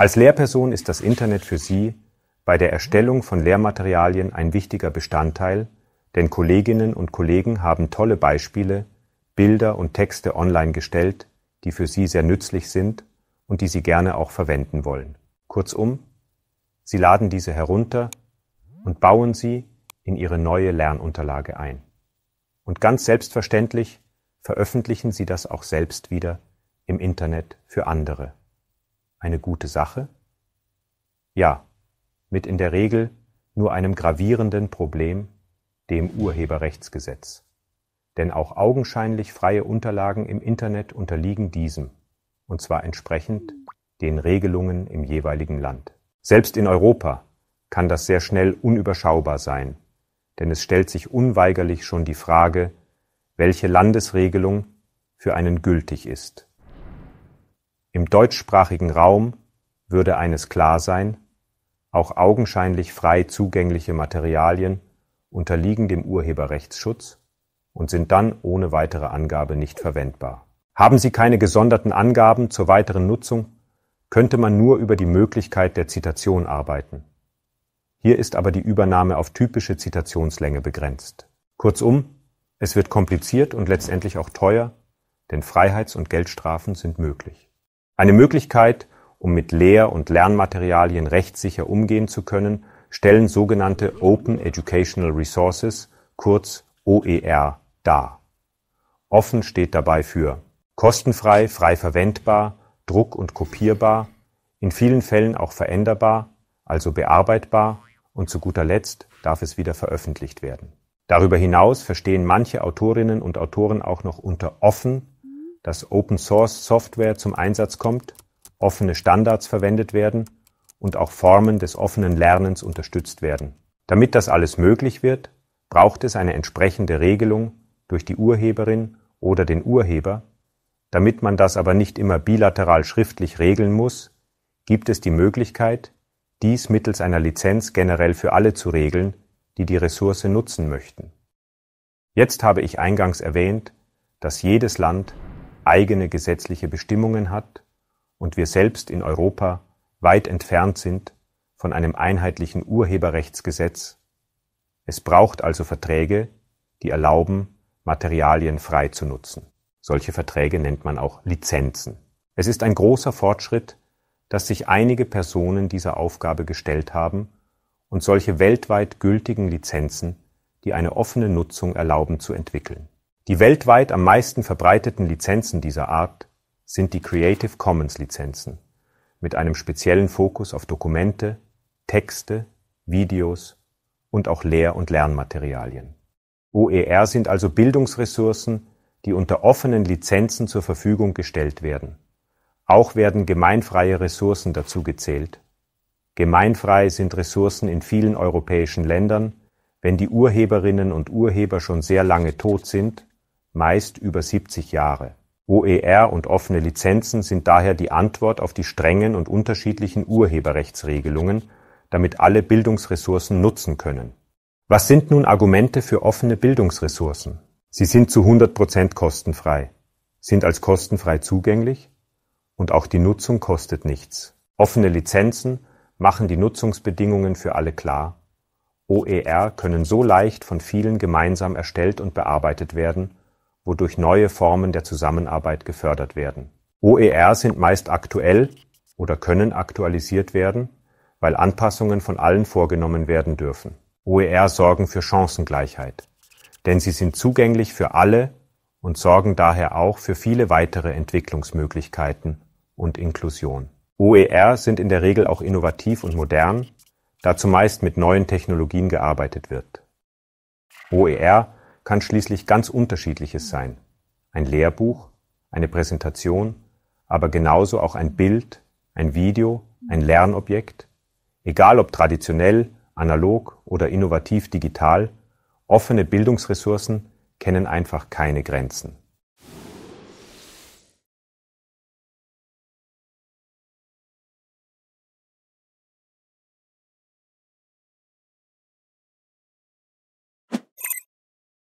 Als Lehrperson ist das Internet für Sie bei der Erstellung von Lehrmaterialien ein wichtiger Bestandteil, denn Kolleginnen und Kollegen haben tolle Beispiele, Bilder und Texte online gestellt, die für Sie sehr nützlich sind und die Sie gerne auch verwenden wollen. Kurzum, Sie laden diese herunter und bauen sie in Ihre neue Lernunterlage ein. Und ganz selbstverständlich veröffentlichen Sie das auch selbst wieder im Internet für andere eine gute Sache? Ja, mit in der Regel nur einem gravierenden Problem, dem Urheberrechtsgesetz. Denn auch augenscheinlich freie Unterlagen im Internet unterliegen diesem, und zwar entsprechend den Regelungen im jeweiligen Land. Selbst in Europa kann das sehr schnell unüberschaubar sein, denn es stellt sich unweigerlich schon die Frage, welche Landesregelung für einen gültig ist. Im deutschsprachigen Raum würde eines klar sein: Auch augenscheinlich frei zugängliche Materialien unterliegen dem Urheberrechtsschutz und sind dann ohne weitere Angabe nicht verwendbar. Haben sie keine gesonderten Angaben zur weiteren Nutzung, könnte man nur über die Möglichkeit der Zitation arbeiten. Hier ist aber die Übernahme auf typische Zitationslänge begrenzt. Kurzum, es wird kompliziert und letztendlich auch teuer, denn Freiheits- und Geldstrafen sind möglich. Eine Möglichkeit, um mit Lehr- und Lernmaterialien rechtssicher umgehen zu können, stellen sogenannte Open Educational Resources, kurz OER, dar. Offen steht dabei für kostenfrei, frei verwendbar, druck- und kopierbar, in vielen Fällen auch veränderbar, also bearbeitbar und zu guter Letzt darf es wieder veröffentlicht werden. Darüber hinaus verstehen manche Autorinnen und Autoren auch noch unter offen dass Open Source Software zum Einsatz kommt, offene Standards verwendet werden und auch Formen des offenen Lernens unterstützt werden. Damit das alles möglich wird, braucht es eine entsprechende Regelung durch die Urheberin oder den Urheber. Damit man das aber nicht immer bilateral schriftlich regeln muss, gibt es die Möglichkeit, dies mittels einer Lizenz generell für alle zu regeln, die die Ressource nutzen möchten. Jetzt habe ich eingangs erwähnt, dass jedes Land eigene gesetzliche Bestimmungen hat und wir selbst in Europa weit entfernt sind von einem einheitlichen Urheberrechtsgesetz. Es braucht also Verträge, die erlauben, Materialien frei zu nutzen. Solche Verträge nennt man auch Lizenzen. Es ist ein großer Fortschritt, dass sich einige Personen dieser Aufgabe gestellt haben und solche weltweit gültigen Lizenzen, die eine offene Nutzung erlauben, zu entwickeln. Die weltweit am meisten verbreiteten Lizenzen dieser Art sind die Creative Commons Lizenzen mit einem speziellen Fokus auf Dokumente, Texte, Videos und auch Lehr- und Lernmaterialien. OER sind also Bildungsressourcen, die unter offenen Lizenzen zur Verfügung gestellt werden. Auch werden gemeinfreie Ressourcen dazu gezählt. Gemeinfrei sind Ressourcen in vielen europäischen Ländern, wenn die Urheberinnen und Urheber schon sehr lange tot sind meist über 70 Jahre. OER und offene Lizenzen sind daher die Antwort auf die strengen und unterschiedlichen Urheberrechtsregelungen, damit alle Bildungsressourcen nutzen können. Was sind nun Argumente für offene Bildungsressourcen? Sie sind zu 100 Prozent kostenfrei, sind als kostenfrei zugänglich und auch die Nutzung kostet nichts. Offene Lizenzen machen die Nutzungsbedingungen für alle klar. OER können so leicht von vielen gemeinsam erstellt und bearbeitet werden wodurch neue Formen der Zusammenarbeit gefördert werden. OER sind meist aktuell oder können aktualisiert werden, weil Anpassungen von allen vorgenommen werden dürfen. OER sorgen für Chancengleichheit, denn sie sind zugänglich für alle und sorgen daher auch für viele weitere Entwicklungsmöglichkeiten und Inklusion. OER sind in der Regel auch innovativ und modern, da zumeist mit neuen Technologien gearbeitet wird. OER kann schließlich ganz unterschiedliches sein. Ein Lehrbuch, eine Präsentation, aber genauso auch ein Bild, ein Video, ein Lernobjekt, egal ob traditionell, analog oder innovativ digital, offene Bildungsressourcen kennen einfach keine Grenzen.